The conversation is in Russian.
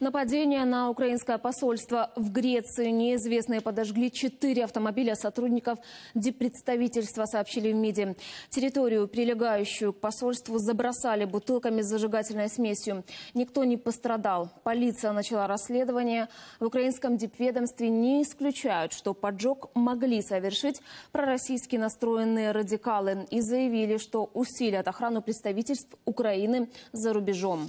Нападение на украинское посольство в Греции. Неизвестные подожгли четыре автомобиля сотрудников депредставительства, сообщили в МИДе. Территорию, прилегающую к посольству, забросали бутылками с зажигательной смесью. Никто не пострадал. Полиция начала расследование. В украинском депведомстве не исключают, что поджог могли совершить пророссийски настроенные радикалы и заявили, что усилят охрану представительств Украины за рубежом.